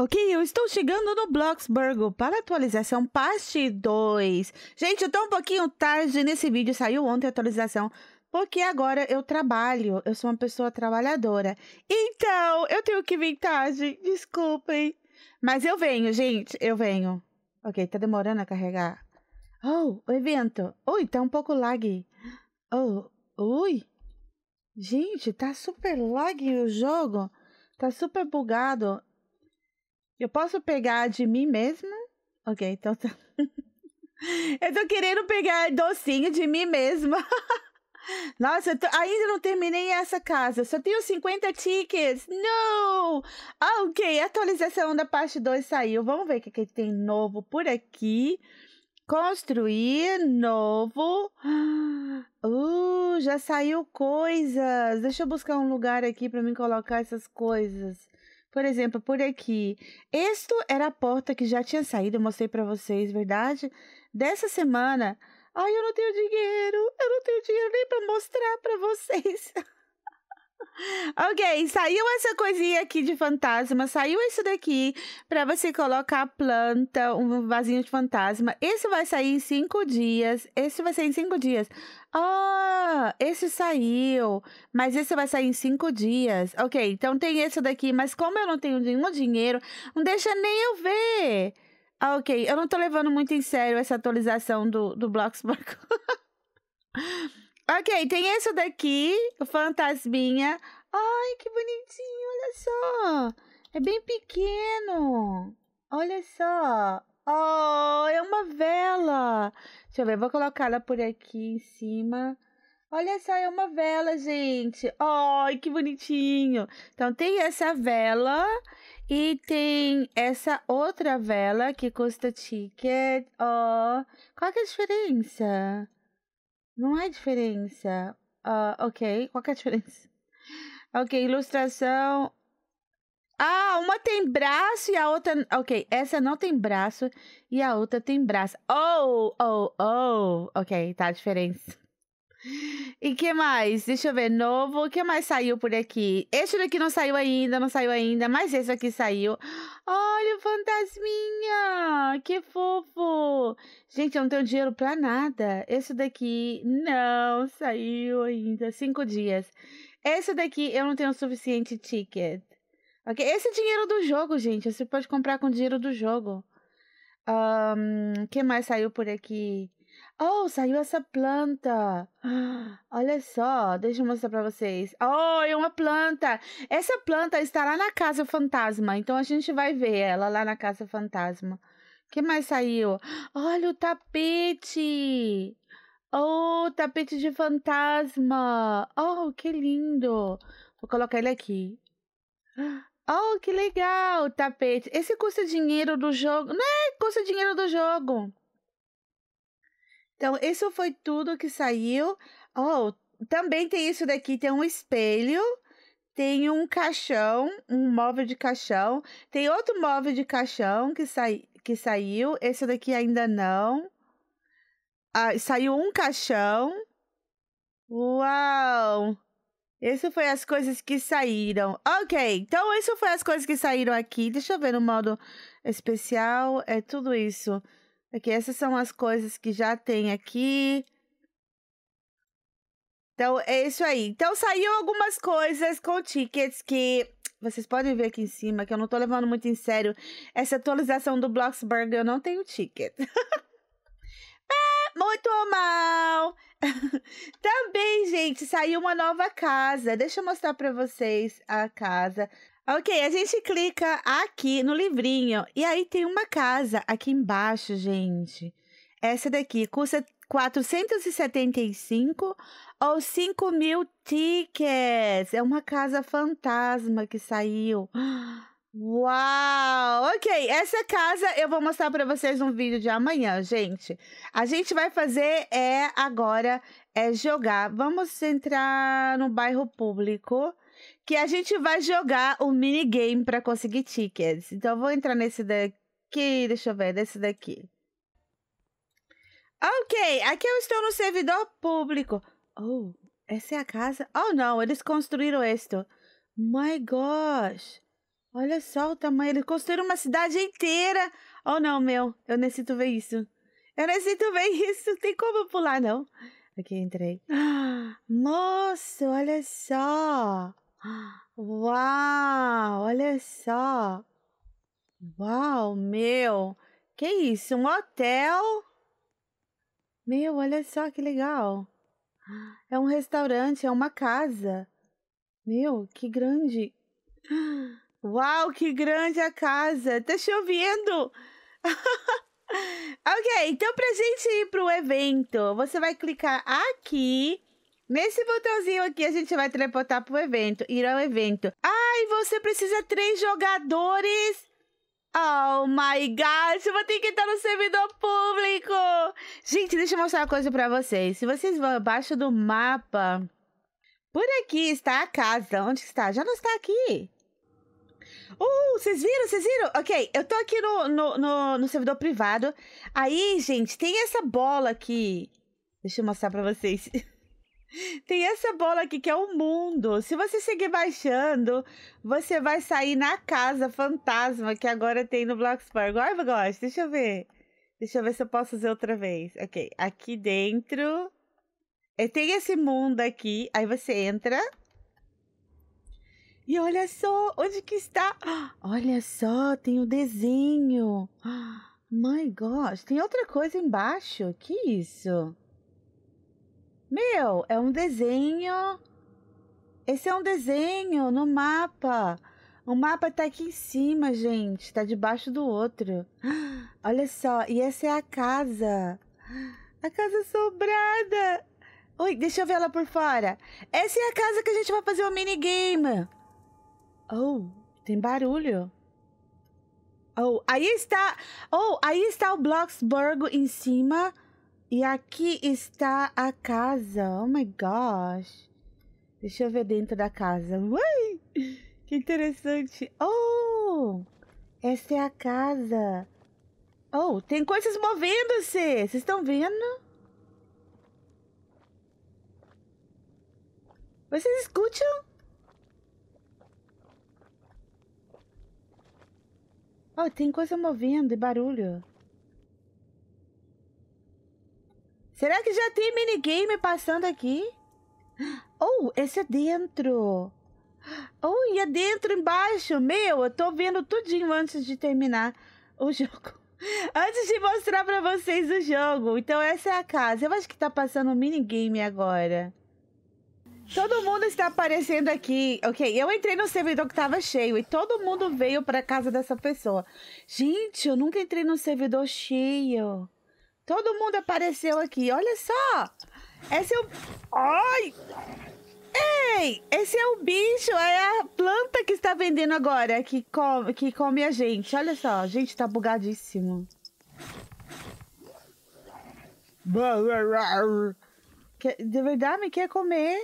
Ok, eu estou chegando no Bloxburgo para atualização parte 2. Gente, eu tô um pouquinho tarde nesse vídeo, saiu ontem a atualização, porque agora eu trabalho, eu sou uma pessoa trabalhadora. Então, eu tenho que vir tarde, desculpem. Mas eu venho, gente, eu venho. Ok, tá demorando a carregar. Oh, o evento. Ui, tá um pouco lag. Oh, ui. Gente, tá super lag o jogo. Tá super bugado. Eu posso pegar de mim mesma? Ok, então tá. eu tô querendo pegar docinho de mim mesma. Nossa, tô... ainda não terminei essa casa. Só tenho 50 tickets. Não! Ah, ok, atualização da parte 2 saiu. Vamos ver o que, é que tem novo por aqui. Construir novo. Uh, já saiu coisas. Deixa eu buscar um lugar aqui para mim colocar essas coisas. Por exemplo, por aqui. Isto era a porta que já tinha saído, eu mostrei para vocês, verdade? Dessa semana. Ai, eu não tenho dinheiro, eu não tenho dinheiro nem para mostrar para vocês. Ok, saiu essa coisinha aqui de fantasma, saiu isso daqui para você colocar a planta, um vasinho de fantasma. Esse vai sair em cinco dias, esse vai sair em cinco dias. Ah, esse saiu, mas esse vai sair em cinco dias. Ok, então tem esse daqui, mas como eu não tenho nenhum dinheiro, não deixa nem eu ver. Ok, eu não tô levando muito em sério essa atualização do, do Bloxburg. Ok, tem esse daqui, o fantasminha. Ai, que bonitinho, olha só. É bem pequeno. Olha só. Oh, é uma vela. Deixa eu ver, vou colocá-la por aqui em cima. Olha só, é uma vela, gente. Ai, oh, que bonitinho. Então tem essa vela e tem essa outra vela que custa ticket. Ó, oh, qual que é a diferença? Não há é diferença. Uh, ok, qual é a diferença? Ok, ilustração. Ah, uma tem braço e a outra. Ok, essa não tem braço e a outra tem braço. Oh, oh, oh. Ok, tá a diferença. E que mais? Deixa eu ver, novo. O que mais saiu por aqui? Este daqui não saiu ainda, não saiu ainda, mas esse aqui saiu. Olha o fantasminha! Que fofo! Gente, eu não tenho dinheiro pra nada. Esse daqui não saiu ainda. Cinco dias. Esse daqui eu não tenho o suficiente ticket. Ok? Esse é dinheiro do jogo, gente. Você pode comprar com dinheiro do jogo. O um, que mais saiu por aqui? Oh, saiu essa planta. Olha só, deixa eu mostrar para vocês. Oh, é uma planta. Essa planta está lá na casa fantasma, então a gente vai ver ela lá na casa fantasma. que mais saiu? Olha o tapete. Oh, tapete de fantasma. Oh, que lindo. Vou colocar ele aqui. Oh, que legal, o tapete. Esse custa dinheiro do jogo. Não é custa dinheiro do jogo. Então, isso foi tudo que saiu. Oh, também tem isso daqui, tem um espelho, tem um caixão, um móvel de caixão, tem outro móvel de caixão que, sai, que saiu, esse daqui ainda não. Ah, saiu um caixão. Uau! Isso foi as coisas que saíram. Ok, então isso foi as coisas que saíram aqui. Deixa eu ver no modo especial. É tudo isso. É que essas são as coisas que já tem aqui. Então, é isso aí. Então, saiu algumas coisas com tickets que vocês podem ver aqui em cima, que eu não tô levando muito em sério. Essa atualização do Bloxburg, eu não tenho ticket. é, muito mal! Também, gente, saiu uma nova casa. Deixa eu mostrar para vocês a casa. Ok, a gente clica aqui no livrinho. E aí tem uma casa aqui embaixo, gente. Essa daqui custa 475 ou 5 mil tickets. É uma casa fantasma que saiu. Uau! Ok, essa casa eu vou mostrar para vocês no vídeo de amanhã, gente. A gente vai fazer é agora é jogar. Vamos entrar no bairro público que a gente vai jogar o um minigame para conseguir tickets. Então eu vou entrar nesse daqui, deixa eu ver, nesse daqui. Ok, aqui eu estou no servidor público. Oh, essa é a casa? Oh não, eles construíram isto. My gosh, olha só o tamanho, eles construíram uma cidade inteira. Oh não, meu, eu necessito ver isso. Eu necessito ver isso, tem como pular não. Aqui entrei. moço, olha só. Uau, olha só. Uau, meu. Que isso, um hotel? Meu, olha só que legal. É um restaurante, é uma casa. Meu, que grande. Uau, que grande a casa. Tá chovendo. ok, então pra gente ir pro evento, você vai clicar aqui Nesse botãozinho aqui, a gente vai teleportar pro evento, ir ao evento. Ai, você precisa três jogadores. Oh my gosh, eu vou ter que estar no servidor público. Gente, deixa eu mostrar uma coisa pra vocês. Se vocês vão abaixo do mapa, por aqui está a casa. Onde está? Já não está aqui. Uh, vocês viram? Vocês viram? Ok, eu tô aqui no, no, no, no servidor privado. Aí, gente, tem essa bola aqui. Deixa eu mostrar pra vocês. Tem essa bola aqui que é o mundo. Se você seguir baixando, você vai sair na casa fantasma que agora tem no Bloxburg. Ai, gosto. Deixa eu ver. Deixa eu ver se eu posso fazer outra vez. Ok. Aqui dentro. É, tem esse mundo aqui. Aí você entra. E olha só onde que está. Olha só, tem o um desenho. My gosh. Tem outra coisa embaixo. Que isso? Meu, é um desenho. Esse é um desenho no mapa. O mapa tá aqui em cima, gente. Tá debaixo do outro. Olha só, e essa é a casa. A casa sobrada. Ui, deixa eu ver ela por fora. Essa é a casa que a gente vai fazer o um minigame. Oh, tem barulho. Oh, aí está. Oh, aí está o Bloxburgo em cima. E aqui está a casa. Oh my gosh. Deixa eu ver dentro da casa. Ui, que interessante. Oh, essa é a casa. Oh, tem coisas movendo-se. Vocês estão vendo? Vocês escutam? Oh, tem coisa movendo e barulho. Será que já tem minigame passando aqui? Oh, esse é dentro. Oh, e é dentro, embaixo. Meu, eu tô vendo tudinho antes de terminar o jogo. Antes de mostrar pra vocês o jogo. Então essa é a casa. Eu acho que tá passando um minigame agora. Todo mundo está aparecendo aqui. Ok, eu entrei no servidor que tava cheio e todo mundo veio pra casa dessa pessoa. Gente, eu nunca entrei no servidor cheio. Todo mundo apareceu aqui, olha só. Esse é o. Ai! Ei! Esse é o bicho, é a planta que está vendendo agora, que come, que come a gente. Olha só, a gente tá bugadíssimo. De verdade, me quer comer.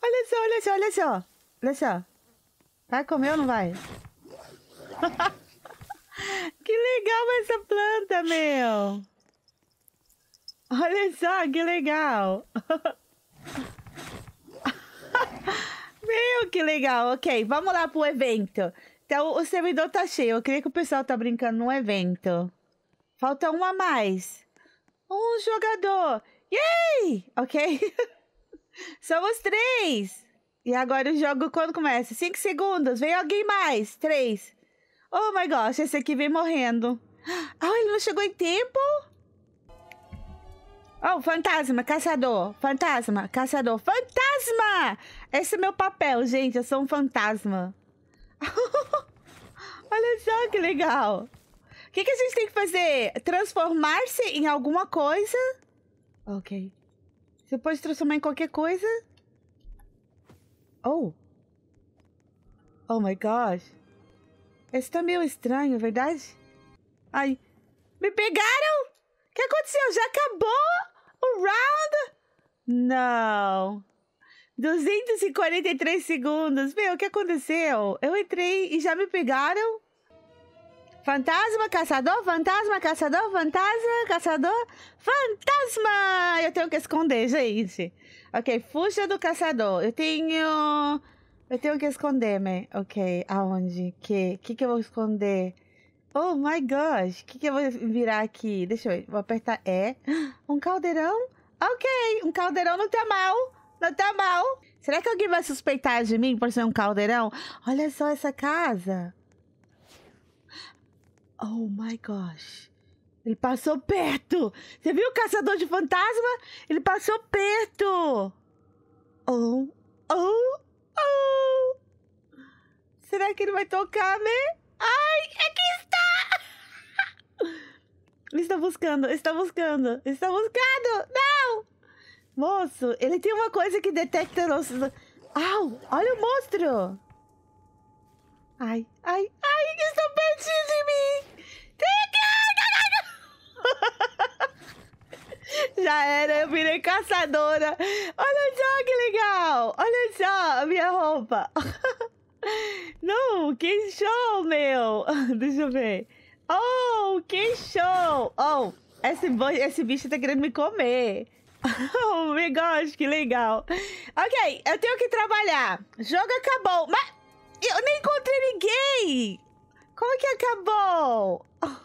Olha só, olha só, olha só. Olha só. Vai comer ou não vai? Que legal essa planta, meu! Olha só, que legal! meu, que legal! Ok, vamos lá pro evento. Então, o servidor tá cheio. Eu creio que o pessoal tá brincando no evento. Falta um a mais. Um jogador. Yay! Ok? Somos três! E agora o jogo quando começa? Cinco segundos. Vem alguém mais. Três, Oh my gosh, esse aqui vem morrendo. Ah, oh, ele não chegou em tempo? Oh, fantasma, caçador, fantasma, caçador, fantasma! Esse é meu papel, gente, eu sou um fantasma. Olha só que legal. O que, que a gente tem que fazer? Transformar-se em alguma coisa? Ok. Você pode transformar em qualquer coisa? Oh. Oh my gosh. Esse tá meio estranho, verdade? Ai, me pegaram? O que aconteceu? Já acabou o round? Não. 243 segundos. Meu, o que aconteceu? Eu entrei e já me pegaram? Fantasma, caçador, fantasma, caçador, fantasma, caçador, fantasma! Eu tenho que esconder, gente. Ok, fuja do caçador. Eu tenho eu tenho que esconder, man. Né? Ok, aonde? Que? Que que eu vou esconder? Oh my gosh, que que eu vou virar aqui? Deixa eu, vou apertar E. Um caldeirão? Ok, um caldeirão não tá mal. Não tá mal. Será que alguém vai suspeitar de mim por ser um caldeirão? Olha só essa casa. Oh my gosh. Ele passou perto. Você viu o caçador de fantasma? Ele passou perto. Oh, oh, Oh. Será que ele vai tocar, né? Ai, aqui está! Ele está buscando, está buscando, está buscando! Não! Moço, ele tem uma coisa que detecta nossos... Au! Olha o monstro! Ai, ai, ai, está pertinho de mim! Já era, eu virei caçadora. Olha só que legal! Olha só a minha roupa. Não, que show, meu! Deixa eu ver. Oh, que show! Oh, esse, esse bicho tá querendo me comer. Oh, me gosto, que legal. Ok, eu tenho que trabalhar. Jogo acabou. Mas eu nem encontrei ninguém! Como é que acabou? Oh.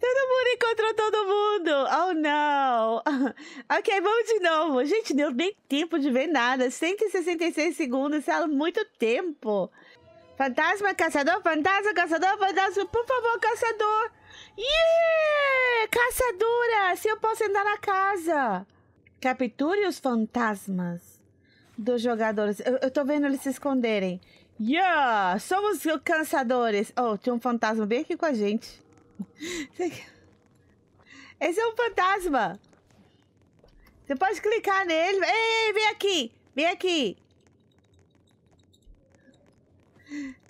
Todo mundo encontrou todo mundo. Oh, não. Ok, vamos de novo. Gente, deu nem tempo de ver nada. 166 segundos, é muito tempo. Fantasma, caçador, fantasma, caçador, fantasma. Por favor, caçador. Yeah! Caçadora, se eu posso entrar na casa. Capture os fantasmas dos jogadores. Eu, eu tô vendo eles se esconderem. Yeah! Somos caçadores. Oh, tinha um fantasma bem aqui com a gente. Esse é um fantasma. Você pode clicar nele. Ei, ei, vem aqui. Vem aqui.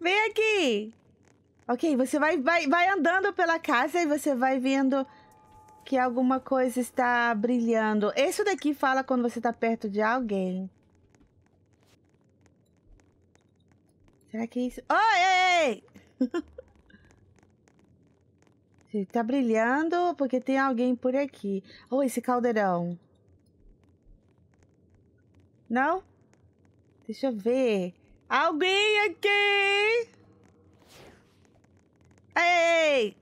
Vem aqui. Ok, você vai, vai, vai andando pela casa e você vai vendo que alguma coisa está brilhando. Isso daqui fala quando você está perto de alguém. Será que é isso? Oi. Oh, ei, ei! Tá brilhando porque tem alguém por aqui. Ou oh, esse caldeirão. Não? Deixa eu ver. Alguém aqui! Ei!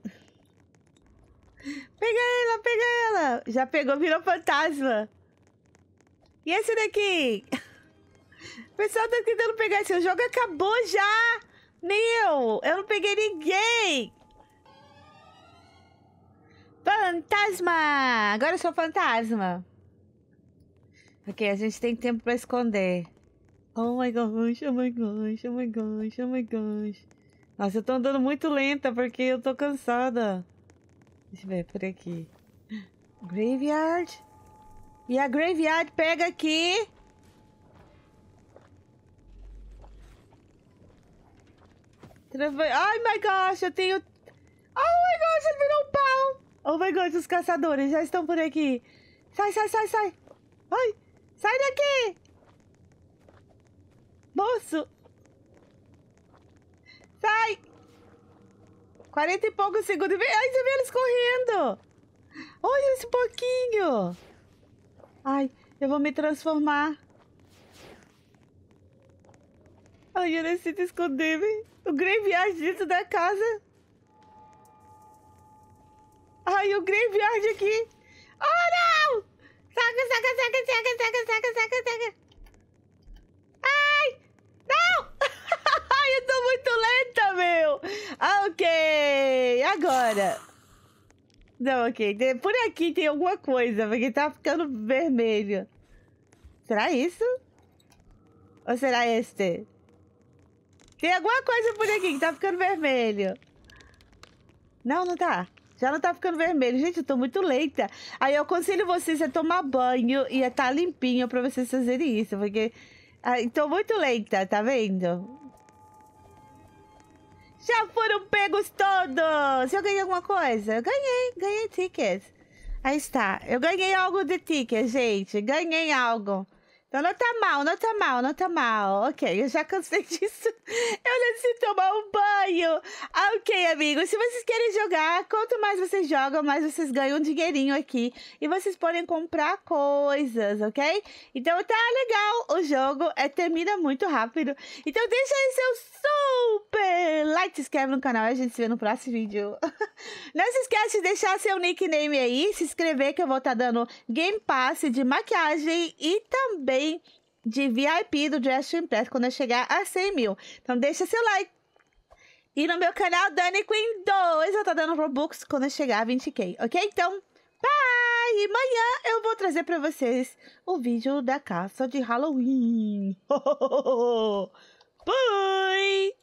Pega ela, pega ela! Já pegou, virou fantasma. E esse daqui? O pessoal tá tentando pegar esse jogo. Acabou já! Meu, eu não peguei ninguém! Fantasma! Agora eu sou fantasma. Ok, a gente tem tempo pra esconder. Oh my gosh, oh my gosh, oh my gosh, oh my gosh. Nossa, eu tô andando muito lenta porque eu tô cansada. Deixa eu ver, por aqui. Graveyard. E a Graveyard pega aqui. Ai, oh my gosh, eu tenho... Oh my gosh, ele virou um pau. Oh my god, os caçadores já estão por aqui. Sai, sai, sai, sai. Ai, sai daqui. Moço. Sai. 40 e poucos segundos. Ai, você vê eles correndo. Olha esse pouquinho. Ai, eu vou me transformar. Ai, eu necessito esconder velho. O graveyard dentro da casa. Ai, o Graveyard aqui. Oh, não! Saca, saca, saca, saca, saca, saca, saca, saca. Ai! Não! Ai, eu tô muito lenta, meu! Ok, agora. Não, ok. Por aqui tem alguma coisa, porque tá ficando vermelho. Será isso? Ou será este? Tem alguma coisa por aqui que tá ficando vermelho. Não, não tá. Já não tá ficando vermelho. Gente, eu tô muito leita. Aí eu aconselho vocês a tomar banho e a estar tá limpinho pra vocês fazerem isso, porque... Ai, tô muito leita, tá vendo? Já foram pegos todos! Eu ganhei alguma coisa? Eu ganhei, ganhei tickets. Aí está. Eu ganhei algo de ticket, gente. Ganhei algo. Então não tá mal, não tá mal, não tá mal. Ok, eu já cansei disso. Eu necessito tomar um banho. Ok, amigos, se vocês querem jogar, quanto mais vocês jogam, mais vocês ganham um dinheirinho aqui. E vocês podem comprar coisas, ok? Então tá legal, o jogo é, termina muito rápido. Então deixa aí seu super like, se inscreve no canal e a gente se vê no próximo vídeo. Não se esquece de deixar seu nickname aí, se inscrever que eu vou estar tá dando Game Pass de maquiagem e também de VIP do Dress to Impress quando eu chegar a 100 mil. Então deixa seu like. E no meu canal Dani Queen 2 eu tô dando Robux quando eu chegar a 20k, ok? Então, bye! E amanhã eu vou trazer pra vocês o vídeo da caça de Halloween. Bye!